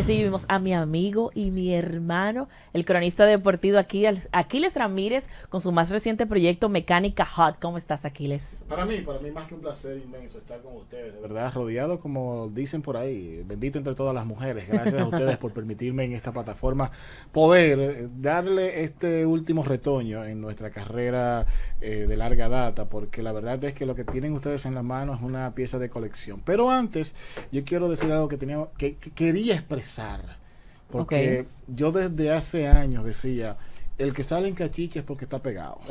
Recibimos a mi amigo y mi hermano, el cronista deportivo aquí, Aquiles Ramírez, con su más reciente proyecto Mecánica Hot. ¿Cómo estás, Aquiles? Para mí, para mí más que un placer inmenso estar con ustedes, de verdad, rodeado, como dicen por ahí, bendito entre todas las mujeres. Gracias a ustedes por permitirme en esta plataforma poder eh, darle este último retoño en nuestra carrera eh, de larga data, porque la verdad es que lo que tienen ustedes en la mano es una pieza de colección. Pero antes, yo quiero decir algo que, tenía, que quería expresar porque yo desde hace años decía, el que sale en cachicha es porque está pegado.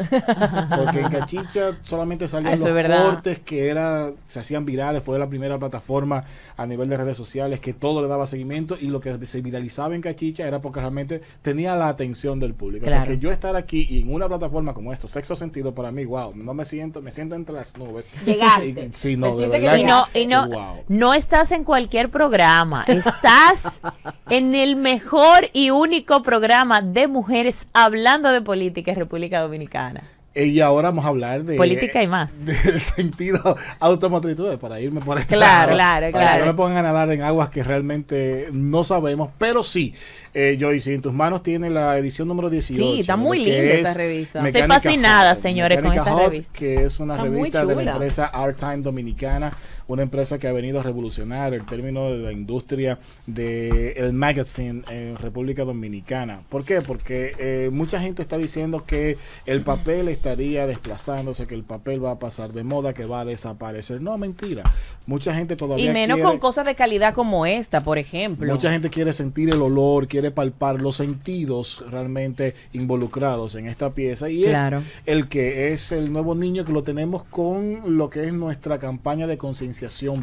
Porque en cachicha solamente salían los cortes que era, se hacían virales, fue la primera plataforma a nivel de redes sociales que todo le daba seguimiento y lo que se viralizaba en cachicha era porque realmente tenía la atención del público. O sea, que yo estar aquí y en una plataforma como esto, sexo sentido para mí, wow, no me siento, me siento entre las nubes. Llegaste. no, de verdad. no, wow. no estás en cualquier programa, estás en el mejor y único programa de mujeres hablando hablando de política en República Dominicana. Eh, y ahora vamos a hablar de... Política y más. Del sentido automotriz, para irme por este Claro, claro, claro. Que no me pongan a nadar en aguas que realmente no sabemos, pero sí, eh, Joyce, en tus manos tiene la edición número 18. Sí, está muy linda esta revista. Estoy fascinada, señores, con esta Hot, revista. que es una revista de la empresa Art Time Dominicana una empresa que ha venido a revolucionar el término de la industria del magazine en República Dominicana. ¿Por qué? Porque eh, mucha gente está diciendo que el papel estaría desplazándose, que el papel va a pasar de moda, que va a desaparecer. No, mentira. Mucha gente todavía... Y menos con cosas de calidad como esta, por ejemplo. Mucha gente quiere sentir el olor, quiere palpar los sentidos realmente involucrados en esta pieza. Y es el que es el nuevo niño que lo tenemos con lo que es nuestra campaña de conciencia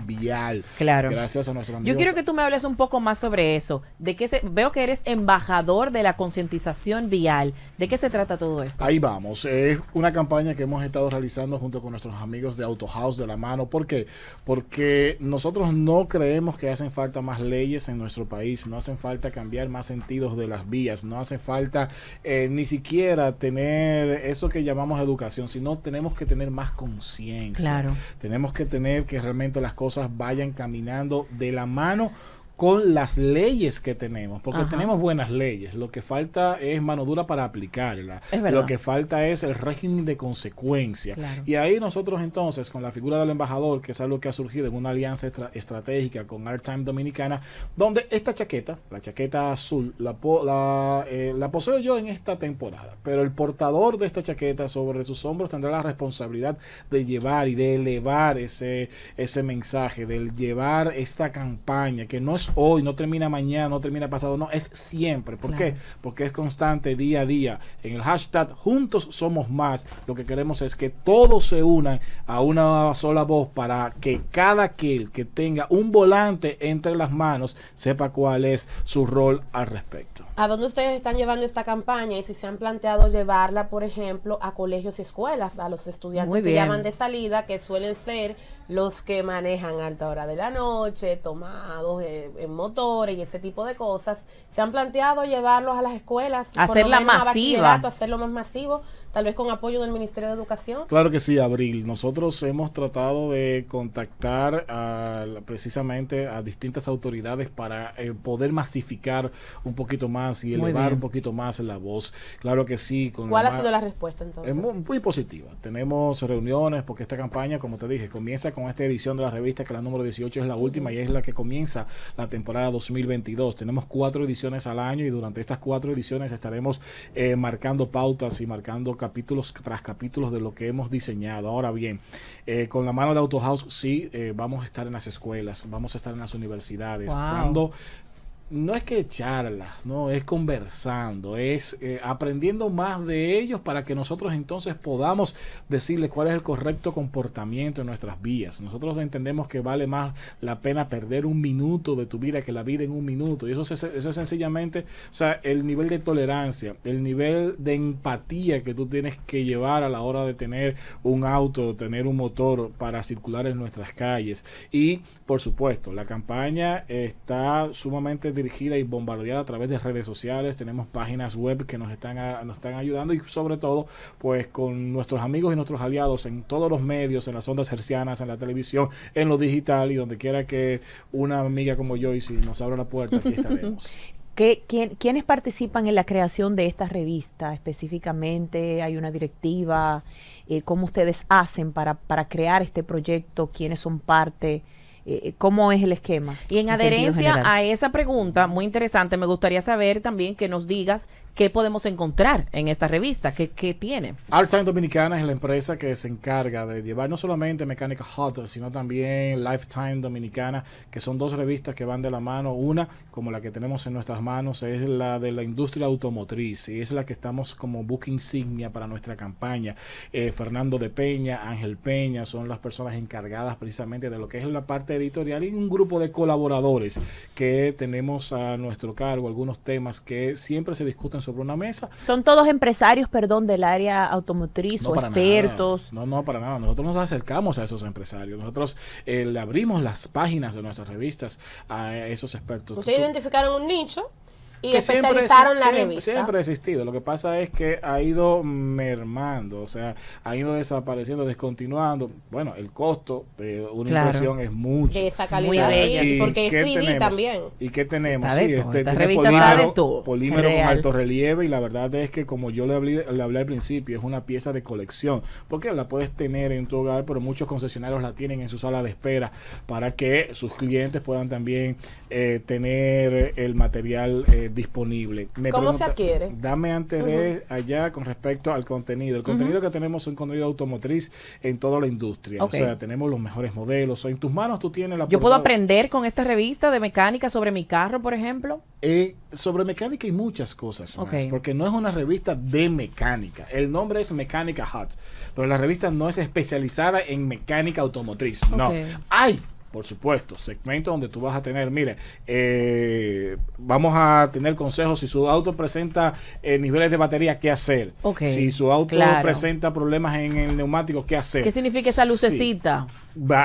vial. Claro. Gracias a nuestro amigo. Yo quiero que tú me hables un poco más sobre eso. De que veo que eres embajador de la concientización vial. ¿De qué se trata todo esto? Ahí vamos. Es una campaña que hemos estado realizando junto con nuestros amigos de Auto House de la mano. ¿Por qué? Porque nosotros no creemos que hacen falta más leyes en nuestro país. No hacen falta cambiar más sentidos de las vías. No hace falta eh, ni siquiera tener eso que llamamos educación, sino tenemos que tener más conciencia. Claro. Tenemos que tener que realmente las cosas vayan caminando de la mano con las leyes que tenemos, porque tenemos buenas leyes, lo que falta es mano dura para aplicarla, lo que falta es el régimen de consecuencia. Y ahí nosotros entonces, con la figura del embajador, que es algo que ha surgido en una alianza estratégica con Art Time Dominicana, donde esta chaqueta, la chaqueta azul, la, eh, la, poseo yo en esta temporada, pero el portador de esta chaqueta sobre sus hombros tendrá la responsabilidad de llevar y de elevar ese, ese mensaje, de llevar esta campaña, que no es hoy, no termina mañana, no termina pasado, no, es siempre. ¿Por qué? Porque es constante día a día. En el hashtag Juntos Somos Más, lo que queremos es que todos se unan a una sola voz para que cada aquel que tenga un volante entre las manos sepa cuál es su rol al respecto. ¿A dónde ustedes están llevando esta campaña y si se han planteado llevarla, por ejemplo, a colegios y escuelas, a los estudiantes que llaman de salida, que suelen ser los que manejan alta hora de la noche, tomados, eh, en motores y ese tipo de cosas, se han planteado llevarlos a las escuelas. Hacerla masiva. Hacerlo más masivo tal vez con apoyo del Ministerio de Educación. Claro que sí, Abril. Nosotros hemos tratado de contactar precisamente a distintas autoridades para eh, poder masificar un poquito más y elevar un poquito más la voz. Claro que sí. Con ¿Cuál ha sido la respuesta entonces? Es muy, positiva. Tenemos reuniones porque esta campaña, como te dije, comienza con esta edición de la revista que la número 18 es la última y es la que comienza la temporada 2022. Tenemos cuatro ediciones al año y durante estas cuatro ediciones estaremos eh, marcando pautas y marcando capítulos tras capítulos de lo que hemos diseñado. Ahora bien, eh, con la mano de Autohouse sí, eh, vamos a estar en las escuelas, vamos a estar en las universidades, dando no es que charlas, no, es conversando, es eh, aprendiendo más de ellos para que nosotros entonces podamos decirles cuál es el correcto comportamiento en nuestras vías. Nosotros entendemos que vale más la pena perder un minuto de tu vida que la vida en un minuto. Y eso es, eso sencillamente, o sea, el nivel de tolerancia, el nivel de empatía que tú tienes que llevar a la hora de tener un auto, tener un motor para circular en nuestras calles. Y, por supuesto, la campaña está sumamente dirigida y bombardeada a través de redes sociales, tenemos páginas web que nos están, nos están ayudando y sobre todo pues con nuestros amigos y nuestros aliados en todos los medios, en las ondas hercianas, en la televisión, en lo digital y donde quiera que una amiga como yo y si nos abra la puerta, aquí estaremos. ¿Quiénes participan en la creación de esta revista específicamente? ¿Hay una directiva? Eh, ¿Cómo ustedes hacen para, para crear este proyecto? ¿Quiénes son parte? Eh, cómo es el esquema. Y en, adherencia a esa pregunta, muy interesante, me gustaría saber también que nos digas qué podemos encontrar en esta revista, qué, qué tiene. Time Dominicana es la empresa que se encarga de llevar no solamente Mecánica Hot, sino también Lifetime Dominicana, que son dos revistas que van de la mano. Una, como la que tenemos en nuestras manos, es la de la industria automotriz y es la que estamos como book insignia para nuestra campaña. Eh, Fernando de Peña, Ángel Peña, son las personas encargadas precisamente de lo que es la parte editorial y un grupo de colaboradores que tenemos a nuestro cargo, algunos temas que siempre se discuten sobre una mesa. ¿Son todos empresarios, perdón, del área automotriz o expertos? No, no, para nada. Nosotros nos acercamos a esos empresarios. Nosotros eh, le abrimos las páginas de nuestras revistas a esos expertos. Ustedes identificaron un nicho y especializaron siempre, la siempre, revista. Siempre ha existido. Lo que pasa es que ha ido mermando, o sea, ha ido desapareciendo, descontinuando. Bueno, el costo de una impresión es mucho. esa y, porque es también. ¿Y qué tenemos? Sí, este, polímero, polímero con alto relieve y la verdad es que como yo le hablé, le hablé al principio, es una pieza de colección, porque la puedes tener en tu hogar, pero muchos concesionarios la tienen en su sala de espera para que sus clientes puedan también eh, tener el material eh, disponible. ¿Cómo se adquiere? Dame antes de allá con respecto al contenido. El contenido que tenemos es un contenido automotriz en toda la industria. O sea, tenemos los mejores modelos. O en tus manos tú tienes la... ¿Yo puedo aprender con esta revista de mecánica sobre mi carro, por ejemplo? Eh, sobre mecánica hay muchas cosas porque no es una revista de mecánica. El nombre es Mecánica Hot, pero la revista no es especializada en mecánica automotriz. No. ¡Ay! por supuesto, segmento donde tú vas a tener, mire, eh, vamos a tener consejos si su auto presenta eh, niveles de batería, qué hacer. si su auto presenta problemas en el neumático, qué hacer. ¿Qué significa esa lucecita?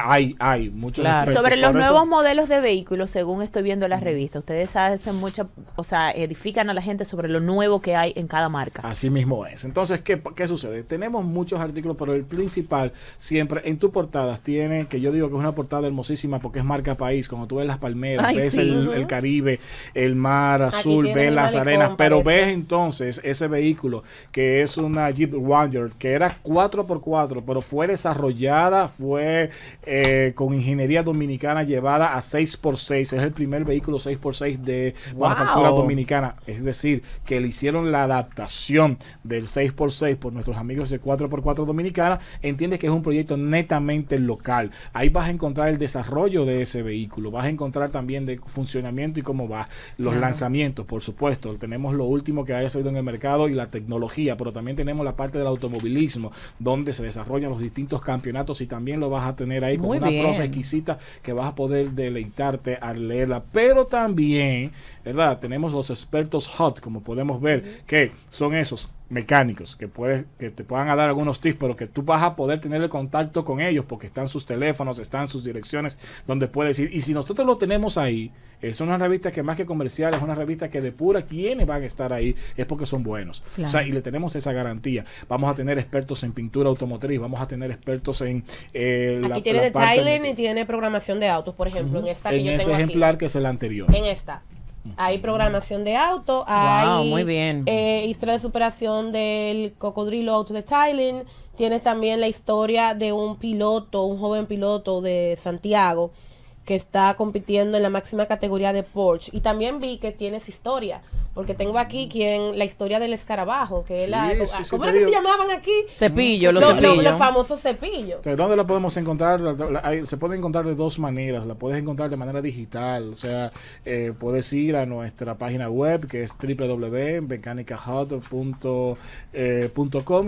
Hay, hay muchos. Sobre los nuevos modelos de vehículos, según estoy viendo las la revista, ustedes hacen mucha, o sea, edifican a la gente sobre lo nuevo que hay en cada marca. Así mismo es. Entonces, ¿qué, sucede? Tenemos muchos artículos, pero el principal siempre en tu portadas tiene, que yo digo que es una portada hermosísima porque es marca país, como tú ves las palmeras, ves el, Caribe, el mar azul, ves las arenas, pero ves entonces ese vehículo que es una Jeep Wonder, que era 4x4, pero fue desarrollada, fue eh, con ingeniería dominicana llevada a 6x6. Es el primer vehículo 6x6 de manufactura dominicana. Es decir, que le hicieron la adaptación del 6x6 por nuestros amigos de 4x4 dominicana. Entiendes que es un proyecto netamente local. Ahí vas a encontrar el desarrollo de ese vehículo. Vas a encontrar también de funcionamiento y cómo va. Los lanzamientos, por supuesto. Tenemos lo último que haya salido en el mercado y la tecnología, pero también tenemos la parte del automovilismo, donde se desarrollan los distintos campeonatos y también lo vas a tener ahí con una prosa exquisita que vas a poder deleitarte al leerla. Pero también, ¿verdad? Tenemos los expertos hot, como podemos ver, que son esos mecánicos que, puedes, que te puedan dar algunos tips, pero que tú vas a poder tener el contacto con ellos porque están sus teléfonos, están sus direcciones donde puedes ir. Y si nosotros lo tenemos ahí, es una revista que más que comercial, es una revista que pura quiénes van a estar ahí, es porque son buenos. O sea, y le tenemos esa garantía. Vamos a tener expertos en pintura automotriz, vamos a tener expertos en... Eh, aquí tiene y tiene programación de autos, por ejemplo, en esta. ese ejemplar que es el anterior. En esta hay programación de auto, hay eh, historia de superación del cocodrilo auto de styling, tienes también la historia de un piloto, un joven piloto de Santiago que está compitiendo en la máxima categoría de Porsche y también vi que tienes historia porque tengo aquí quien la historia del escarabajo, que es la... ¿Cómo que se llamaban aquí? Cepillo, los, cepillos. Los, famosos cepillos. ¿dónde la podemos encontrar? se puede encontrar de dos maneras. La puedes encontrar de manera digital. O sea, eh, puedes ir a nuestra página web, que es www.mecanicahot.com eh,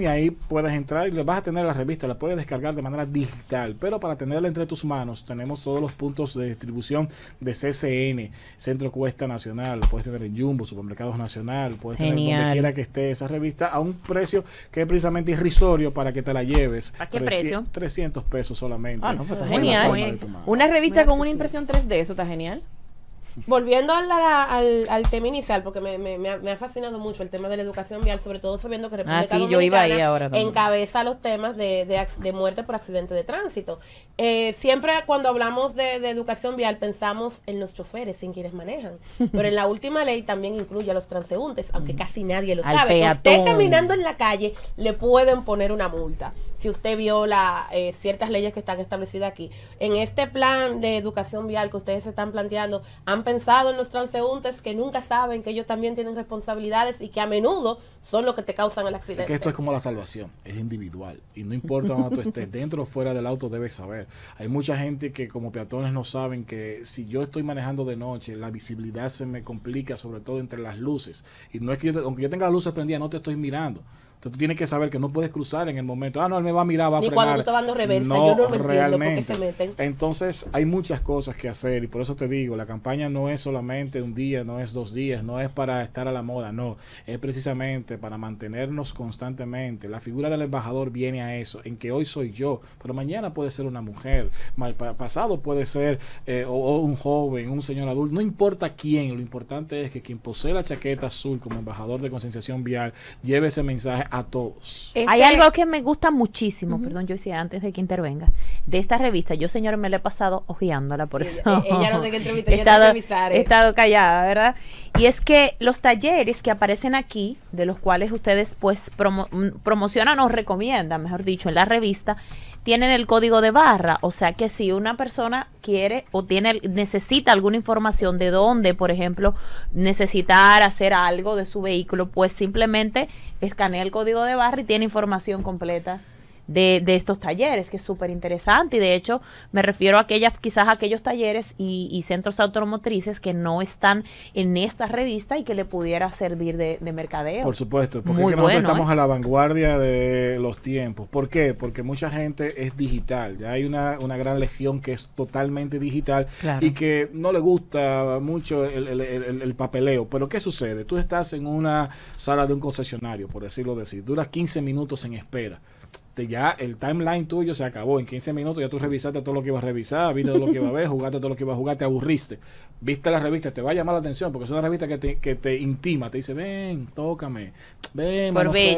y ahí puedes entrar y le vas a tener la revista. La puedes descargar de manera digital. Pero para tenerla entre tus manos, tenemos todos los puntos de distribución de CCN, Centro Cuesta Nacional. puedes tener en Jumbo, supongo Mercados Nacional, puedes tener donde quiera que esté esa revista a un precio que es precisamente irrisorio para que te la lleves. ¿A qué precio? 300 pesos solamente. Ah, no, pues está genial. Una revista con una impresión 3D, eso está genial. Volviendo al, tema inicial, porque me, ha, fascinado mucho el tema de la educación vial, sobre todo sabiendo que República ah, encabeza los temas de, de, muerte por accidente de tránsito. Eh, siempre cuando hablamos de, educación vial pensamos en los choferes, sin quienes manejan, pero en la última ley también incluye a los transeúntes, aunque casi nadie lo sabe. Si usted caminando en la calle le pueden poner una multa si usted viola eh, ciertas leyes que están establecidas aquí. En este plan de educación vial que ustedes están planteando, han pensado en los transeúntes que nunca saben que ellos también tienen responsabilidades y que a menudo son los que te causan el accidente. esto es como la salvación, es individual y no importa dónde tú estés, dentro o fuera del auto debes saber. Hay mucha gente que como peatones no saben que si yo estoy manejando de noche, la visibilidad se me complica, sobre todo entre las luces. Y no es que aunque yo tenga las luces prendidas, no te estoy mirando. Entonces tú tienes que saber que no puedes cruzar en el momento. Ah, no, él me va a mirar, va a cuando tú estás dando reversa, no, yo no lo realmente. entiendo porque se meten. Entonces hay muchas cosas que hacer y por eso te digo, la campaña no es solamente un día, no es dos días, no es para estar a la moda, no. Es precisamente para mantenernos constantemente. La figura del embajador viene a eso, en que hoy soy yo, pero mañana puede ser una mujer, pasado puede ser eh, un joven, un señor adulto, no importa quién, lo importante es que quien posee la chaqueta azul como embajador de concienciación vial lleve ese mensaje a todos. Este Hay algo que me gusta muchísimo, perdón, yo decía antes de que intervenga, de esta revista. Yo, señor, me la he pasado ojeándola, por eso. E-, ella, no tiene que entrevistar, ella estado, he eh. estado callada, ¿verdad? Y es que los talleres que aparecen aquí, de los cuales ustedes pues mm, promocionan o recomiendan, mejor dicho, en la revista, tienen el código de barra, o sea que si una persona quiere o tiene necesita alguna información de dónde, por ejemplo, necesitar hacer algo de su vehículo, pues simplemente escanea el código de barra y tiene información completa de, estos talleres, que es súper interesante. Y de hecho, me refiero a aquellas, quizás a aquellos talleres y, centros automotrices que no están en esta revista y que le pudiera servir de, mercadeo. Por supuesto, porque nosotros estamos ¿eh? a la vanguardia de los tiempos. ¿Por qué? Porque mucha gente es digital. Ya hay una, gran legión que es totalmente digital y que no le gusta mucho el, papeleo. Pero ¿qué sucede? Tú estás en una sala de un concesionario, por decirlo así. Duras 15 minutos en espera este, ya el timeline tuyo se acabó. En 15 minutos ya tú revisaste todo lo que ibas a revisar, viste todo lo que iba a ver, jugaste todo lo que ibas a jugar, te aburriste. Viste la revista, te va a llamar la atención porque es una revista que te, que te intima, te dice, ven, tócame, ven, por ven,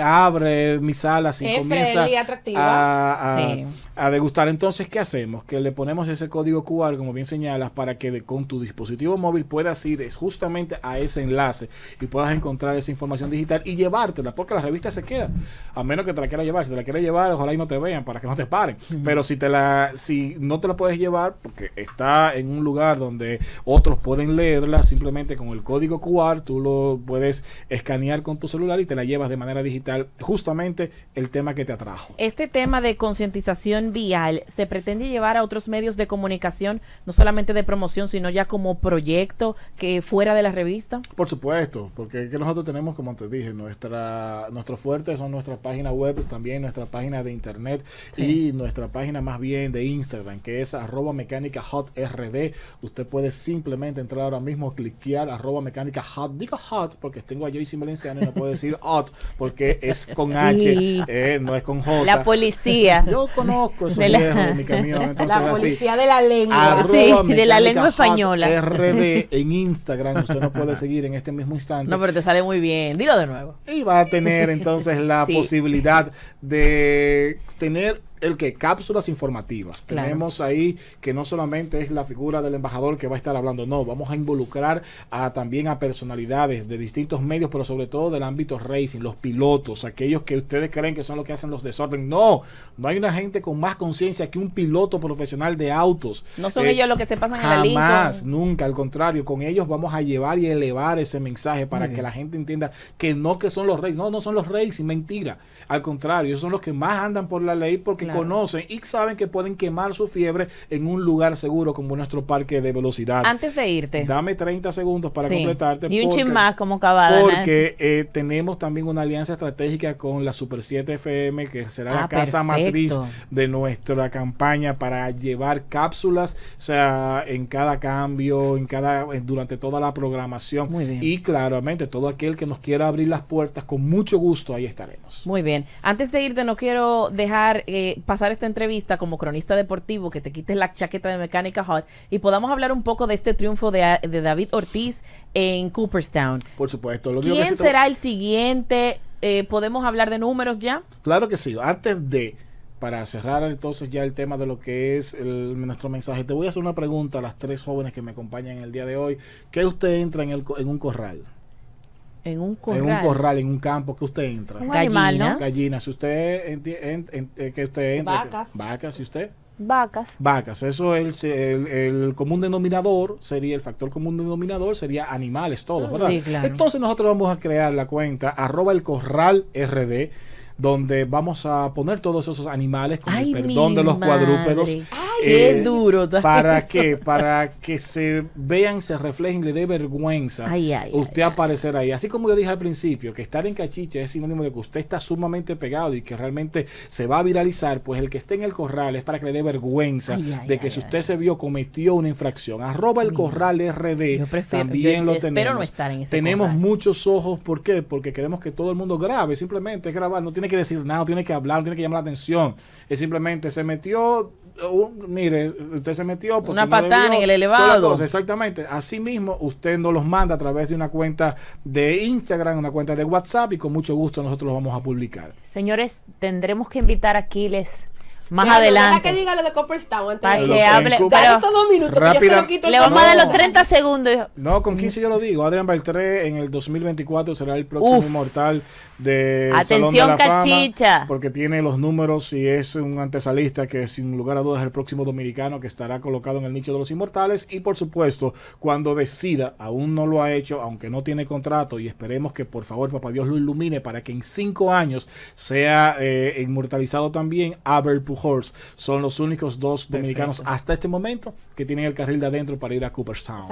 abre mi sala, y es comienza a, a, degustar. Entonces, ¿qué hacemos? Que le ponemos ese código QR, como bien señalas, para que con tu dispositivo móvil puedas ir eh, justamente a ese enlace y puedas encontrar esa información digital y llevártela, porque la revista se queda. A menos que te la quiera llevar. Si te la quieres llevar, ojalá y no te vean para que no te paren. Pero si te la, si no te la puedes llevar, porque está en un lugar donde otros pueden leerla, simplemente con el código QR, tú lo puedes escanear con tu celular y te la llevas de manera digital, justamente el tema que te atrajo. Este tema de concientización vial se pretende llevar a otros medios de comunicación, no solamente de promoción, sino ya como proyecto que fuera de la revista. Por supuesto, porque es que nosotros tenemos, como te dije, nuestra, nuestro fuerte son nuestra página web, también nuestra página de internet y nuestra página más bien de Instagram, que es arroba mecánica hot rd. Usted puede simplemente entrar ahora mismo, cliquear arroba mecánica hot. Digo hot porque tengo a Joyce Valenciano y no puedo decir hot porque es con H, eh, no es con J. La policía. Yo conozco la, mi la policía de la lengua. de la lengua española. RD en Instagram. Usted no puede seguir en este mismo instante. No, pero te sale muy bien. Dilo de nuevo. Y va a tener entonces la posibilidad de tener el que cápsulas informativas. Tenemos ahí que no solamente es la figura del embajador que va a estar hablando, no, vamos a involucrar a, también a personalidades de distintos medios, pero sobre todo del ámbito racing, los pilotos, aquellos que ustedes creen que son los que hacen los desórdenes, No, no hay una gente con más conciencia que un piloto profesional de autos. No son eh, ellos los que se pasan jamás, en la Jamás, nunca, al contrario, con ellos vamos a llevar y elevar ese mensaje para que la gente entienda que no que son los racing, no, no son los racing, mentira. Al contrario, son los que más andan por la ley porque conocen y saben que pueden quemar su fiebre en un lugar seguro como nuestro parque de velocidad. Antes de irte. Dame 30 segundos para completarte. Y un porque, más como cabada. Porque eh, tenemos también una alianza estratégica con la Super 7 FM, que será la ah, casa matriz de nuestra campaña para llevar cápsulas, o sea, en cada cambio, en cada durante toda la programación. Y claramente, todo aquel que nos quiera abrir las puertas, con mucho gusto ahí estaremos. Muy bien. Antes de irte, no quiero dejar eh, pasar esta entrevista como cronista deportivo, que te quites la chaqueta de Mecánica Hot y podamos hablar un poco de este triunfo de, David Ortiz en Cooperstown. Por supuesto. Lo ¿Quién será el siguiente? Eh, ¿Podemos hablar de números ya? Claro que sí. Antes de, para cerrar entonces ya el tema de lo que es nuestro mensaje, te voy a hacer una pregunta a las tres jóvenes que me acompañan el día de hoy. ¿Qué usted entra en, en un corral? en un corral. En un corral, en un campo que usted entra. Un Gallina. Gallinas. Si usted eh, que usted Vacas. Vacas, si usted. Vacas. Vacas. Eso es el, común denominador, sería el factor común denominador, sería animales todos, ah, Sí, claro. Entonces nosotros vamos a crear la cuenta arroba el corral RD donde vamos a poner todos esos animales con el perdón de los cuadrúpedos. Eh, duro. ¿Para qué? Para que se vean, se reflejen, le dé vergüenza usted aparecer ahí. Así como yo dije al principio, que estar en cachiche es sinónimo de que usted está sumamente pegado y que realmente se va a viralizar, pues el que esté en el corral es para que le dé vergüenza de que si usted se vio cometió una infracción. Arroba el corral RD. también lo tenemos. No estar en ese tenemos muchos ojos. ¿Por qué? Porque queremos que todo el mundo grabe. Simplemente es grabar. No tiene que decir nada, tiene que hablar, tiene que llamar la atención. Es simplemente se metió, uh, mire, usted se metió. una patana en el elevado. exactamente. Asimismo, usted nos los manda a través de una cuenta de Instagram, una cuenta de WhatsApp y con mucho gusto nosotros los vamos a publicar. Señores, tendremos que invitar a Aquiles más adelante. que diga lo de Para que hable. Pero Le vamos a dar los 30 segundos. No, con 15 yo lo digo. Adrián Beltré en el 2024 será el próximo inmortal de Atención, Cachicha. porque tiene los números y es un antesalista que sin lugar a dudas es el próximo dominicano que estará colocado en el nicho de los inmortales. Y por supuesto, cuando decida, aún no lo ha hecho, aunque no tiene contrato y esperemos que por favor papá Dios lo ilumine para que en cinco años sea eh, inmortalizado también Aber Horse son los únicos dos dominicanos hasta este momento que tienen el carril de adentro para ir a Cooperstown.